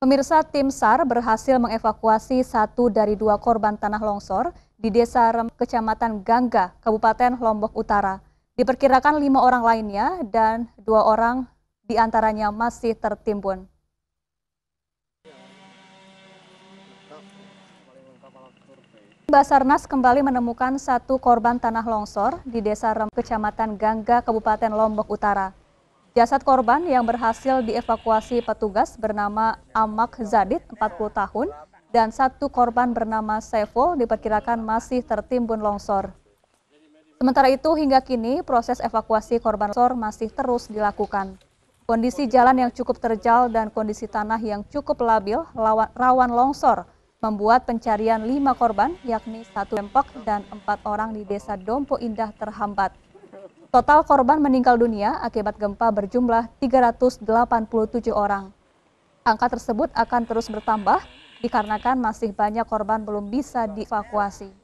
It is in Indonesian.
Pemirsa tim SAR berhasil mengevakuasi satu dari dua korban tanah longsor di Desa Rem, Kecamatan Gangga, Kabupaten Lombok Utara. Diperkirakan lima orang lainnya dan dua orang diantaranya masih tertimbun. Basarnas kembali menemukan satu korban tanah longsor di Desa Rem, Kecamatan Gangga, Kabupaten Lombok Utara. Jasad korban yang berhasil dievakuasi petugas bernama Amak Zadid, 40 tahun, dan satu korban bernama Sevo diperkirakan masih tertimbun longsor. Sementara itu, hingga kini proses evakuasi korban longsor masih terus dilakukan. Kondisi jalan yang cukup terjal dan kondisi tanah yang cukup labil rawan longsor membuat pencarian lima korban, yakni satu lempok dan empat orang di desa Dompo Indah terhambat. Total korban meninggal dunia akibat gempa berjumlah 387 orang. Angka tersebut akan terus bertambah dikarenakan masih banyak korban belum bisa dievakuasi.